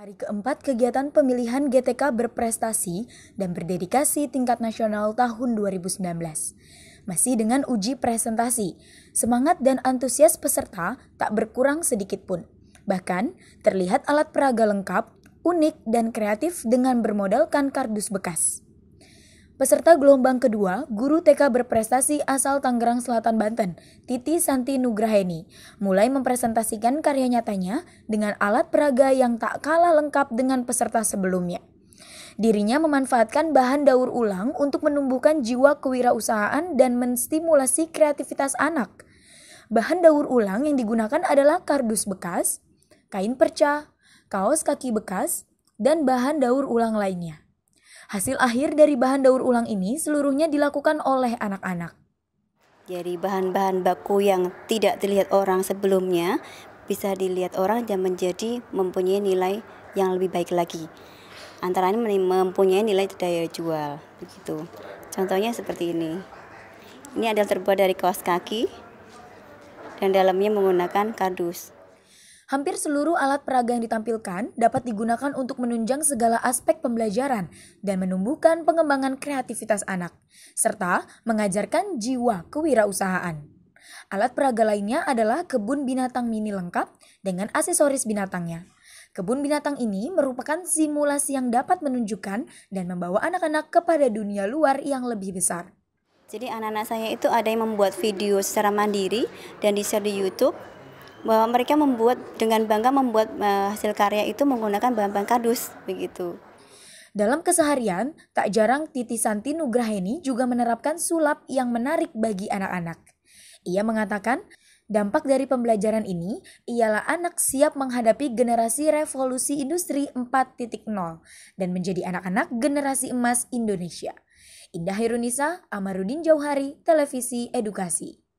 Hari keempat kegiatan pemilihan GTK berprestasi dan berdedikasi tingkat nasional tahun 2019. Masih dengan uji presentasi, semangat dan antusias peserta tak berkurang sedikit pun. Bahkan, terlihat alat peraga lengkap, unik, dan kreatif dengan bermodalkan kardus bekas. Peserta gelombang kedua, guru TK berprestasi asal Tangerang Selatan Banten, Titi Santi Nugraheni, mulai mempresentasikan karya nyatanya dengan alat peraga yang tak kalah lengkap dengan peserta sebelumnya. Dirinya memanfaatkan bahan daur ulang untuk menumbuhkan jiwa kewirausahaan dan menstimulasi kreativitas anak. Bahan daur ulang yang digunakan adalah kardus bekas, kain perca, kaos kaki bekas, dan bahan daur ulang lainnya. Hasil akhir dari bahan daur ulang ini seluruhnya dilakukan oleh anak-anak. Jadi bahan-bahan baku yang tidak dilihat orang sebelumnya bisa dilihat orang dan menjadi mempunyai nilai yang lebih baik lagi. Antara ini mempunyai nilai daya jual begitu. Contohnya seperti ini. Ini adalah terbuat dari kaos kaki dan dalamnya menggunakan kardus. Hampir seluruh alat peraga yang ditampilkan dapat digunakan untuk menunjang segala aspek pembelajaran dan menumbuhkan pengembangan kreativitas anak, serta mengajarkan jiwa kewirausahaan. Alat peraga lainnya adalah kebun binatang mini lengkap dengan aksesoris binatangnya. Kebun binatang ini merupakan simulasi yang dapat menunjukkan dan membawa anak-anak kepada dunia luar yang lebih besar. Jadi anak-anak saya itu ada yang membuat video secara mandiri dan di-share di YouTube bahwa mereka membuat dengan bangga membuat eh, hasil karya itu menggunakan bahan-bahan kardus begitu. Dalam keseharian, tak jarang Titi Santi Nugraheni juga menerapkan sulap yang menarik bagi anak-anak. Ia mengatakan, dampak dari pembelajaran ini ialah anak siap menghadapi generasi revolusi industri 4.0 dan menjadi anak-anak generasi emas Indonesia. Indah Herunisa, Amarudin Jauhari, Televisi Edukasi.